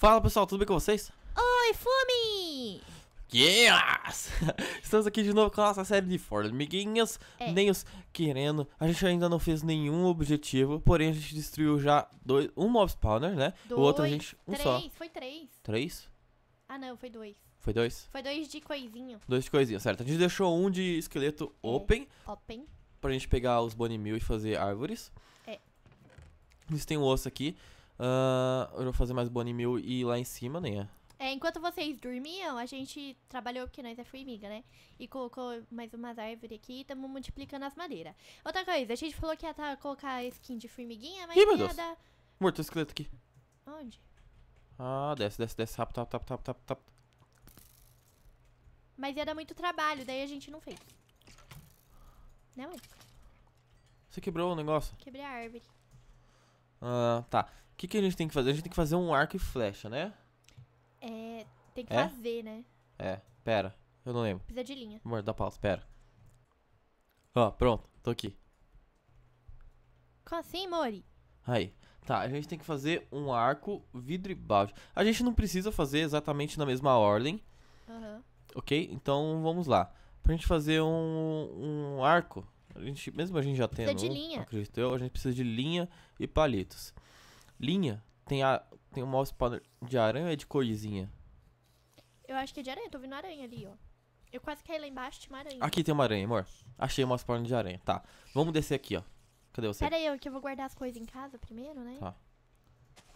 Fala pessoal, tudo bem com vocês? Oi, Fumi! Yes! Estamos aqui de novo com a nossa série de formiguinhas, é. nem os querendo. A gente ainda não fez nenhum objetivo, porém a gente destruiu já dois, um mob spawner, né? Dois, o outro a gente. Um três, só. foi três. Três? Ah não, foi dois. Foi dois? Foi dois de coisinha. Dois de coisinha, certo. A gente deixou um de esqueleto é. open. Open. Pra gente pegar os Bonnie Mill e fazer árvores. É. A gente tem um osso aqui. Uh, eu vou fazer mais Bonnie Mill e ir lá em cima, né? É, enquanto vocês dormiam, a gente trabalhou, porque nós é formiga, né? E colocou mais umas árvores aqui e estamos multiplicando as madeiras. Outra coisa, a gente falou que ia tá, colocar skin de formiguinha, mas ia Dar... Morto um esqueleto aqui. Onde? Ah, desce, desce, desce, rápido, tap tap tap tap Mas ia dar muito trabalho, daí a gente não fez. Né, mãe? Você quebrou o negócio? Quebrei a árvore. Ah, tá. O que, que a gente tem que fazer? A gente tem que fazer um arco e flecha, né? É. Tem que É? fazer, né? É, pera. Eu não lembro. Precisa de linha. Amor, dá pausa, pera. Ó, pronto. Tô aqui. Como assim, Mori? Aí. Tá, a gente tem que fazer um arco, vidro e balde. A gente não precisa fazer exatamente na mesma ordem, Aham. ok? Então vamos lá. Pra gente fazer um, um arco, a gente, mesmo a gente já tendo de linha. acredito eu, a gente precisa de linha e palitos. Linha tem, a, tem um mouse de aranha ou é de coisinha? Eu acho que é de aranha, tô vendo aranha ali, ó. Eu quase caí lá embaixo, tinha uma aranha. Aqui tem uma aranha, amor. Achei o mouse de aranha, tá. Vamos descer aqui, ó. Cadê você? Pera aí, eu, que eu vou guardar as coisas em casa primeiro, né? Tá.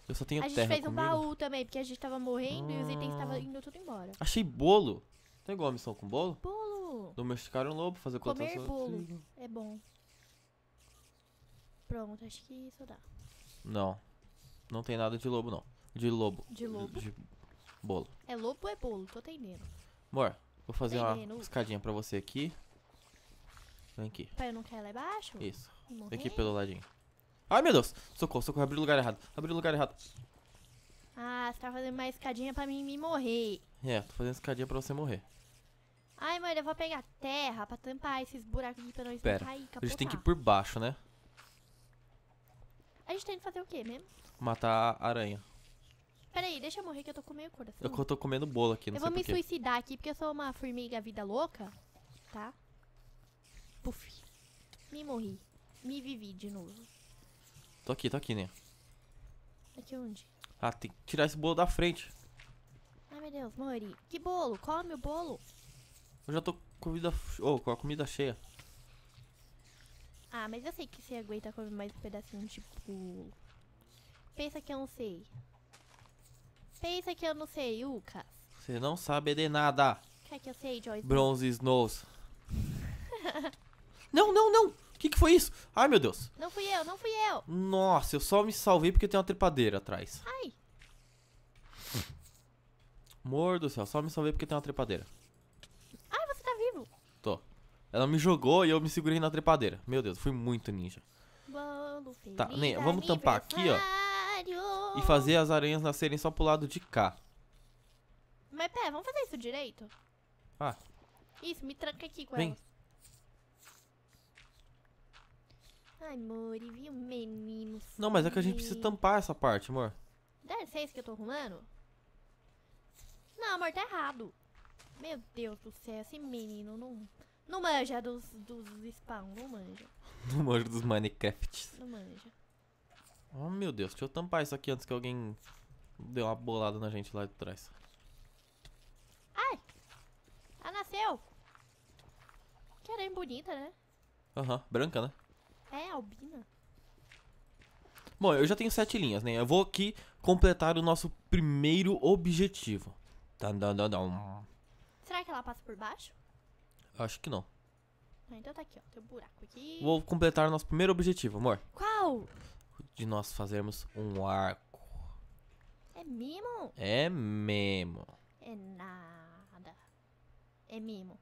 Eu só tenho a terra A gente fez comigo. um baú também, porque a gente tava morrendo hum... e os itens estavam ah. indo tudo embora. Achei bolo. Tem igual a missão com bolo? Bolo. Domesticaram Domesticar um lobo, fazer plantação. Comer bolo é bom. Pronto, acho que isso dá. Não. Não tem nada de lobo, não. De lobo. De lobo. De, bolo. É lobo ou é bolo? Tô entendendo. Amor, vou fazer entendendo. uma escadinha pra você aqui. Vem aqui. Pai, eu não quero lá embaixo? Isso. Morrer. Vem aqui pelo ladinho. Ai, meu Deus. Socorro, socorro. Abri o lugar errado. Abri o lugar errado. Ah, você tá fazendo uma escadinha pra mim me morrer. É, tô fazendo escadinha pra você morrer. Ai, mãe, eu vou pegar terra pra tampar esses buracos aqui pra nós Pera, não cair, capotar. a gente tem que ir por baixo, né? A gente tem que fazer o quê mesmo? Matar a aranha. aí, deixa eu morrer que eu tô comendo coração. Assim. Eu tô comendo bolo aqui, não eu sei Eu vou me suicidar aqui porque eu sou uma formiga vida louca, tá? Puf. Me morri. Me vivi de novo. Tô aqui, tô aqui, né? Aqui onde? Ah, tem que tirar esse bolo da frente. Ai, meu Deus, Mori. Que bolo? Come o bolo. Eu já tô com comida, oh, com a comida cheia. Ah, mas eu sei que você aguenta comer mais um pedacinho, tipo... Pensa que eu não sei. Pensa que eu não sei, Lucas. Você não sabe de nada. Quer que eu sei, Joyce? Bronze Snows. não, não, não! O que, que foi isso? Ai, meu Deus. Não fui eu, não fui eu. Nossa, eu só me salvei porque tem uma trepadeira atrás. Ai. Amor do céu, só me salvei porque tem uma trepadeira. Ela me jogou e eu me segurei na trepadeira. Meu Deus, fui muito ninja. Bolo, tá, nem né, vamos tampar aqui, ó. E fazer as aranhas nascerem só pro lado de cá. Mas pera, vamos fazer isso direito? Ah. Isso, me tranca aqui com Vem. elas. Ai, amor, viu, menino? Não, mas é que a gente precisa tampar essa parte, amor. Dá licença que eu tô arrumando? Não, amor, tá errado. Meu Deus do céu, esse menino não... Não manja dos, dos spawn, não manja. Não manja dos Minecrafts. Não manja. Oh meu Deus, deixa eu tampar isso aqui antes que alguém dê uma bolada na gente lá de trás. Ai! Ela ah, nasceu! Que aranha bonita, né? Aham, uhum, branca, né? É, albina. Bom, eu já tenho sete linhas, né? Eu vou aqui completar o nosso primeiro objetivo. Será que ela passa por baixo? Acho que não. Ah, então tá aqui, ó. Tem um buraco aqui. Vou completar o nosso primeiro objetivo, amor. Qual? De nós fazermos um arco. É mimo? É mimo. É nada. É mimo.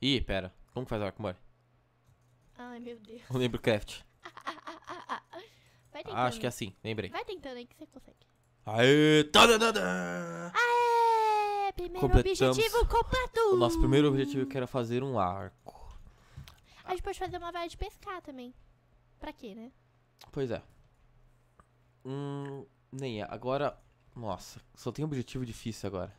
Ih, pera. Como que faz arco, amor? Ai, meu Deus. Eu lembro craft. Vai tentando. Acho que é assim, lembrei. Vai tentando aí que você consegue. Aê! Tadadadã! Ah, Primeiro completamos objetivo completo! O nosso primeiro objetivo que era fazer um arco. A gente pode fazer uma vara de pescar também. Pra quê, né? Pois é. Hum, nem é. Agora, nossa, só tem um objetivo difícil agora.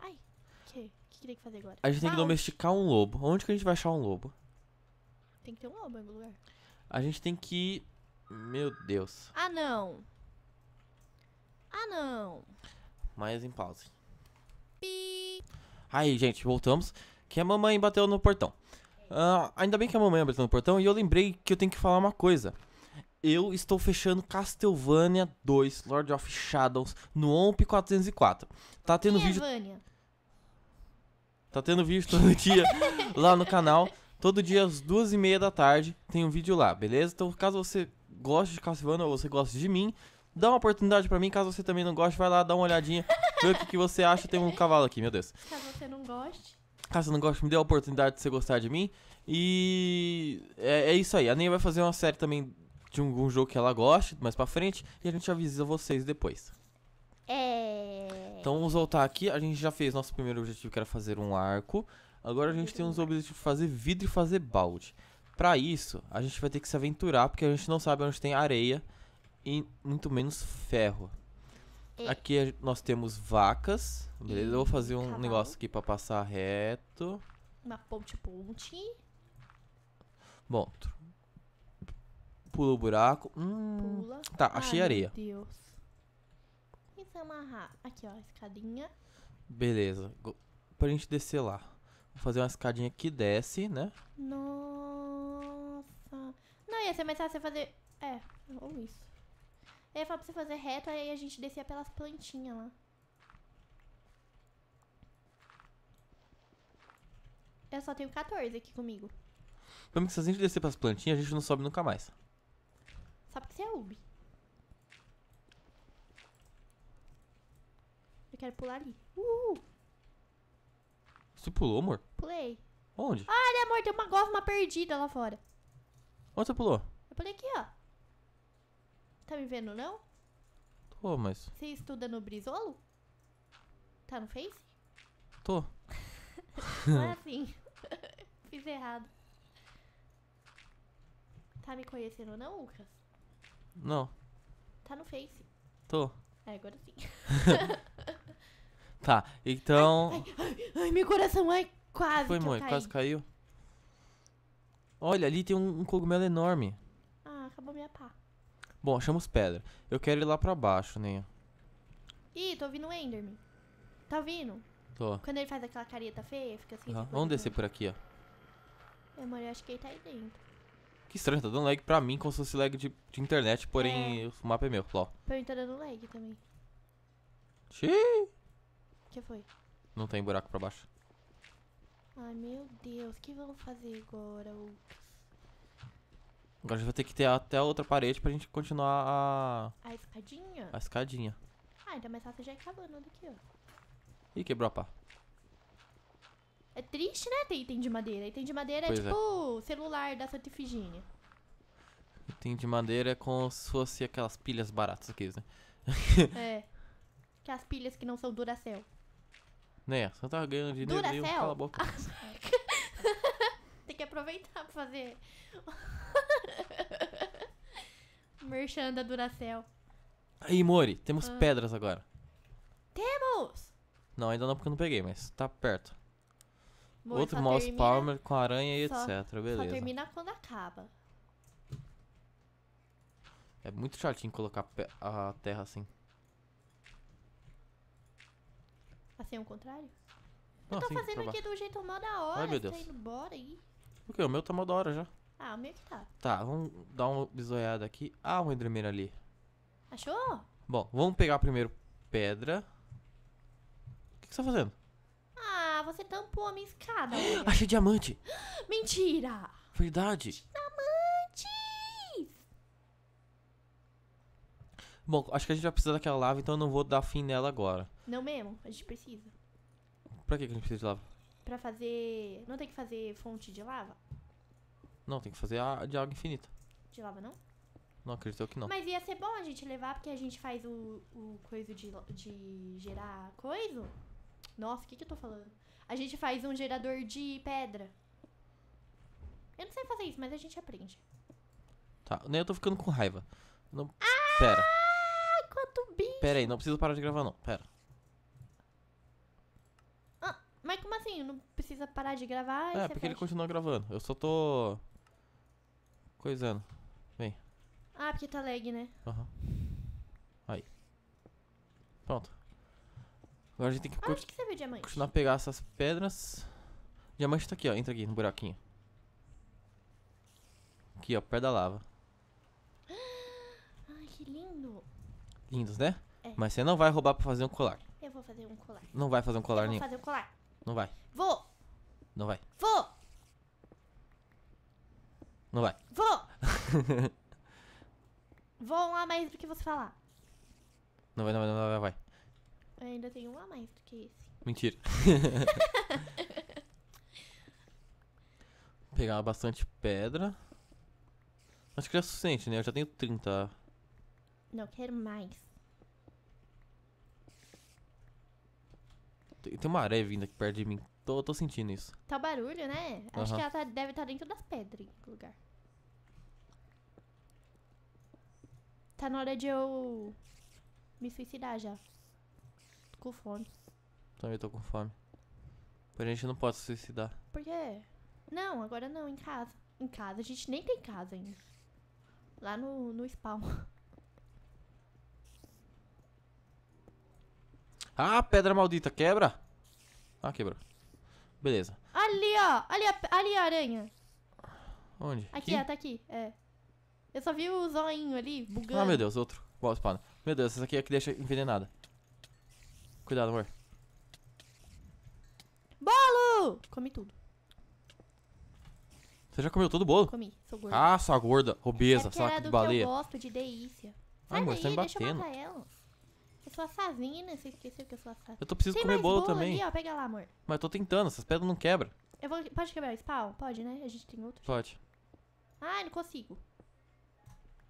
Ai, o que? O que tem que fazer agora? A gente tem que domesticar um lobo. Onde que a gente vai achar um lobo? Tem que ter um lobo em algum lugar. A gente tem que. Meu Deus. Ah, não! Ah, não! Mais em pausa. Pi. Aí, gente, voltamos. Que a mamãe bateu no portão. Uh, ainda bem que a mamãe bateu no portão e eu lembrei que eu tenho que falar uma coisa. Eu estou fechando Castlevania 2 Lord of Shadows no OMP 404. Tá tendo é, vídeo. Tá tendo vídeo todo dia lá no canal. Todo dia às duas e meia da tarde tem um vídeo lá, beleza? Então, caso você goste de Castlevania ou você goste de mim, Dá uma oportunidade para mim, caso você também não goste, vai lá, dá uma olhadinha, vê o que, que você acha. Tem um cavalo aqui, meu Deus. Caso você não goste. Caso você não goste, me dê a oportunidade de você gostar de mim. E é, é isso aí. A Ney vai fazer uma série também de um, um, jogo que ela goste mais pra frente e a gente avisa vocês depois. É. Então vamos voltar aqui. A gente já fez nosso primeiro objetivo, que era fazer um arco. Agora a gente tem uns uhum. objetivos de fazer vidro e fazer balde. Pra isso, a gente vai ter que se aventurar, porque a gente não sabe onde tem areia e muito menos ferro. E. Aqui nós temos vacas, beleza? Eu vou fazer um cavalo. negócio aqui para passar reto. Uma ponte ponte. Bom. Pula o buraco. Hum, Pula. Tá, achei Ai, areia. Meu Deus. E se amarrar. Aqui, ó, escadinha. Beleza. Pra gente descer lá. Vou fazer uma escadinha que desce, né? Nossa. Não, ia ser mais fácil fazer... É, ou isso. Aí falava pra você fazer reto, aí a gente descia pelas plantinhas lá. Eu só tenho 14 aqui comigo. Pelo menos se a gente descer pras plantinhas, a gente não sobe nunca mais. Só porque você é Ubi. Eu quero pular ali. Uhul! Você pulou, amor? Pulei. Onde? Olha, amor, tem uma gosma perdida lá fora. Onde você pulou? Eu pulei aqui, ó. Tá me vendo, não? Tô, mas. Você estuda no Brizolo? Tá no Face? Tô. não é assim. Fiz errado. Tá me conhecendo, não, Lucas? Não. Tá no Face? Tô. É, agora sim. tá, então. Ai, ai, ai, ai, meu coração, ai, quase. Foi, mãe, quase caiu. Olha, ali tem um, um cogumelo enorme. Ah, acabou minha pá. Bom, achamos pedra. Eu quero ir lá pra baixo, Nenha. Ih, tô ouvindo o Enderman. Tá ouvindo? Tô. Quando ele faz aquela careta feia, fica assim. Uhum. Vamos tipo, descer por aqui, ó. É, amor, eu acho que ele tá aí dentro. Que estranho, tá dando lag pra mim como se fosse lag de, de internet, porém é. o mapa é meu, ó. Pra mim tá dando lag também. Xiii. que foi? Não tem buraco pra baixo. Ai, meu Deus, o que vamos fazer agora, Lucas? Agora a gente vai ter que ter até a outra parede pra gente continuar a... A escadinha? A escadinha. Ah, então mais fácil já ir cavando daqui, ó. Ih, quebrou a pá. É triste, né, ter item de madeira. Item de madeira é pois é tipo é. celular da Santa Ifigênia. Item de madeira é como se fosse aquelas pilhas baratas aqui, né? é. Que as pilhas que não são Duracell. Né, você tá ganhando de Duracell? Nenhum, cala a boca. Tem que aproveitar pra fazer... Merchan da Duracell. Aí, Mori, temos ah. pedras agora. Temos! Não, ainda não porque eu não peguei, mas tá perto. Mori, Outro mouse termina... palmer com aranha e só, etc. Beleza. Só termina quando acaba. É muito chatinho colocar a terra assim. Assim o contrário? Não, eu tô assim, fazendo tá aqui do jeito mó da hora. Ai, meu tá Deus. Tá indo embora aí. O que? O meu tá mó da hora já. Ah, meio que tá. Tá, vamos dar uma bisoiada aqui. Ah, um Enderman ali. Achou? Bom, vamos pegar primeiro pedra. O que, você tá fazendo? Ah, você tampou a minha escada. Achei diamante! Mentira! Verdade! Diamantes! Bom, acho que a gente vai precisar daquela lava, então eu não vou dar fim nela agora. Não mesmo, a gente precisa. Pra que que a gente precisa de lava? Pra fazer... Não tem que fazer fonte de lava? Não, tem que fazer a, de água infinita. De lava, não? Não, acredito que não. Mas ia ser bom a gente levar, porque a gente faz o, o coisa de, de gerar coisa. Nossa, o que, que eu tô falando? A gente faz um gerador de pedra. Eu não sei fazer isso, mas a gente aprende. Tá, nem eu tô ficando com raiva. Não... Ah! Pera. Quanto bicho! Pera aí, não preciso parar de gravar, não. Pera. Ah, mas como assim? Não precisa parar de gravar? É, porque ele continua gravando. Eu só tô coisando. Vem. Ah, porque tá lag, né? Aham. Uhum. Aí. Pronto. Agora a gente tem que, ah, que continuar a pegar essas pedras. diamante tá aqui, ó. Entra aqui no buraquinho. Aqui, ó, perto da lava. Ai, que lindo. Lindos, né? É. Mas você não vai roubar pra fazer um colar. Eu vou fazer um colar. Não vai fazer um colar Eu vou nenhum. Vou fazer um colar. Não vai. Vou. Não vai. Vou. Não vai. Vou! Vou um a mais do que você falar. Não vai, não vai, não vai, vai. Eu ainda tenho um a mais do que esse. Mentira. Pegar bastante pedra. Acho que já é suficiente, né? Eu já tenho 30. Não quero mais. Tem, tem uma areia vindo aqui perto de mim. Tô, tô sentindo isso. Tá o barulho, né? Acho que ela tá- deve estar tá dentro das pedras em lugar. Tá na hora de eu me suicidar já. Com fome. Também tô com fome. a gente não pode se suicidar. Por quê? Não, agora não, em casa. Em casa, a gente nem tem casa ainda. Lá no, no spawn. Ah, pedra maldita, quebra! Ah, quebrou. Beleza. Ali, ó. Ali a, ali a aranha. Onde? Aqui, aqui? ó, tá aqui. É. Eu só vi o zoinho ali, bugando. Ah, meu Deus, outro. Boa espada. Meu Deus, essa aqui é que deixa envenenada. Cuidado, amor. Bolo! Come tudo. Você já comeu todo o bolo? Comi, sou gorda. Ah, sua gorda, obesa, é saco de baleia. eu gosto de delícia. Sai ah, amor, daí, você tá me batendo. deixa eu matar ela. Eu é sou assassina, você esqueceu que eu sou assassina. Eu tô precisando Tem comer mais bolo, também. Ali, ó, pega lá, amor. Mas eu tô tentando, essas pedras não quebram. Eu vou, pode quebrar o spawn? Pode, né? A gente tem outro. Pode. Ah, não consigo.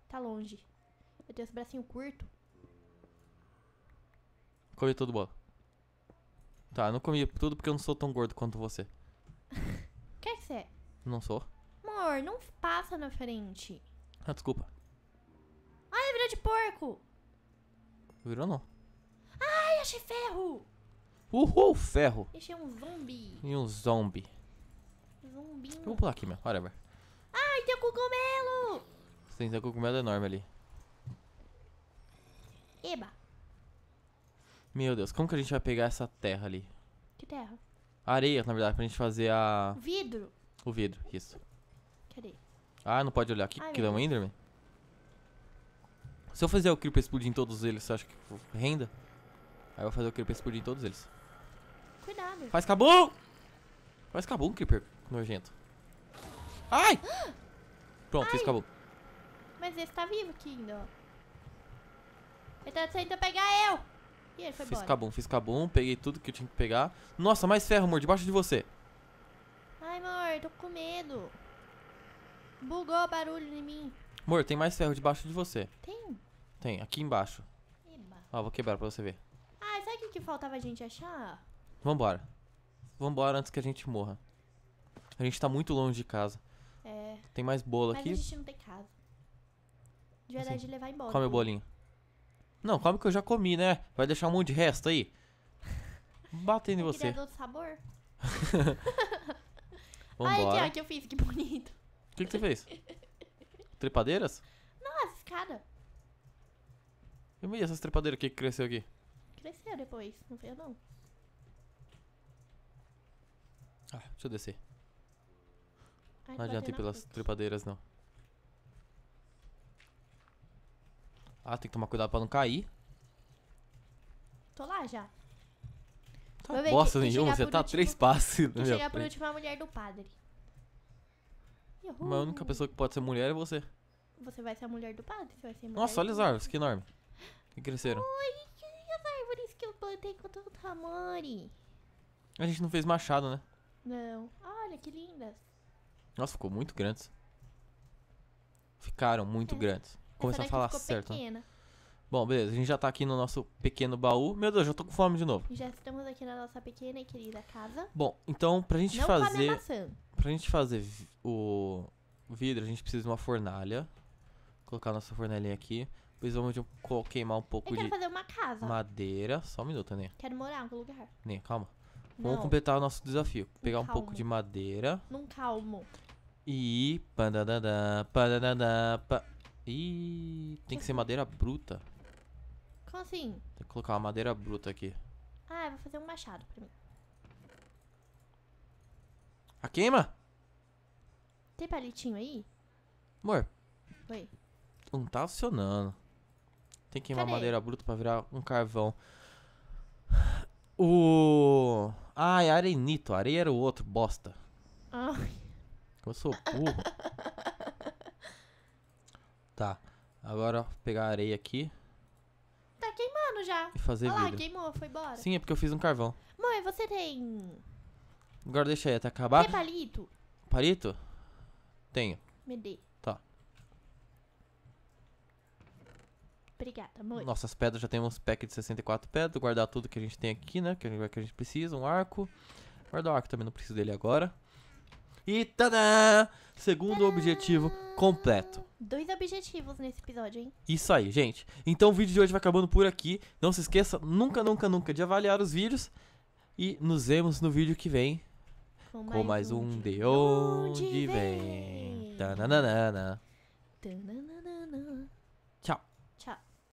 Tá longe. Eu tenho esse bracinho curto. Comi tudo, bolo. Tá, não comi tudo porque eu não sou tão gordo quanto você. Quer que você é? Não sou. Amor, não passa na frente. Ah, desculpa. Ai, virou de porco! Virou não? Ai, achei ferro! Uhul, ferro! Achei um zumbi. E um zombie. Zumbinho. Eu vou pular aqui, meu. Whatever. Ai, tem um cogumelo! Tem um cogumelo enorme ali. Eba. Meu Deus, como que a gente vai pegar essa terra ali? Que terra? Areia, na verdade, pra gente fazer a... Vidro. O vidro, isso. Cadê? Ah, não pode olhar. aqui, que é um Enderman? Se eu fizer o Creeper explodir em todos eles, você acha que renda? Aí eu vou fazer o Creeper explodir em todos eles. Cuidado. Faz cabum! Faz cabum, Creeper nojento. Ai! Pronto, Ai. fez cabum. Mas esse tá vivo, ó. Ele tá tentando pegar eu. E ele foi fiz embora. cabum, fiz cabum, peguei tudo que eu tinha que pegar. Nossa, mais ferro, amor, debaixo de você. Ai, amor, tô com medo. Bugou o barulho em mim. Amor, tem mais ferro debaixo de você. Tem? Tem, aqui embaixo. Eba. Ó, vou quebrar pra você ver. Ah, sabe o que, faltava a gente achar? Vambora. Vambora antes que a gente morra. A gente tá muito longe de casa. É. Tem mais bolo Mas aqui. Mas a gente não tem casa. De verdade, assim, levar embora. Come o bolinho. Não, come que eu já comi, né? Vai deixar um monte de resto aí. Batendo em você. Queria outro sabor? Vambora. Olha aqui, ó, que eu fiz, que bonito. O que, que você fez? Trepadeiras? Não, as escadas. vi essas trepadeiras aqui que cresceu aqui? Cresceu depois, não veio não. Ah, deixa eu descer. Ai, não adianta ir pelas frente. trepadeiras, não. Ah, tem que tomar cuidado pra não cair. Tô lá já. Tá bosta nenhuma, você tá três passos. Vou chegar por último é a mulher do padre. Uhul. Mas a única né? pessoa que pode ser mulher é você. Você vai ser a mulher do padre, você vai ser Nossa, olha as árvores, que enorme. Que cresceram. Oi, que as árvores que eu plantei com todo o A gente não fez machado, né? Não. Olha que lindas. Nossa, ficou muito grandes. Ficaram muito é. grandes. Começou a falar certo. Né? Pequena. Bom, beleza, a gente já tá aqui no nosso pequeno baú. Meu Deus, já tô com fome de novo. Já estamos aqui na nossa pequena e querida casa. Bom, então pra gente Não fazer. Come maçã. Pra gente fazer o vidro, a gente precisa de uma fornalha. Vou colocar nossa fornalhinha aqui. Depois vamos de, queimar um pouco Eu quero de fazer uma casa. madeira. Só um minuto, Nenê. Quero morar em algum lugar. Nenê, calma. Não. Vamos completar o nosso desafio. Pegar um pouco de madeira. Num calmo. E. Padadadá, padadadá, pa... Ih, tem que ser madeira bruta. Como assim? Tem que colocar uma madeira bruta aqui. Ah, eu vou fazer um machado pra mim. A queima? Tem palitinho aí? Amor. Oi. Não tá funcionando. Tem que queimar Cadê? madeira bruta pra virar um carvão. O. Ah, é arenito. Areia era o outro, bosta. Ai. Eu sou burro. tá. Agora pegar a areia aqui já. E fazer Olha lá, queimou, foi embora. Sim, é porque eu fiz um carvão. Mãe, você tem. Agora deixa aí até acabar. Tem palito? Palito? Tenho. Me dê. Tá. Obrigada, mãe. Nossas pedras já temos pack de 64 pedras. Guardar tudo que a gente tem aqui, né? Que a gente, que a gente precisa. Um arco. Guardar o arco também, não preciso dele agora. E tadã! Segundo objetivo completo. Dois objetivos nesse episódio, hein? Isso aí, gente. Então o vídeo de hoje vai acabando por aqui. Não se esqueça nunca, nunca, nunca de avaliar os vídeos. E nos vemos no vídeo que vem. Com mais, com mais um, um De Onde, onde Vem. vem. Tananana. Tananana.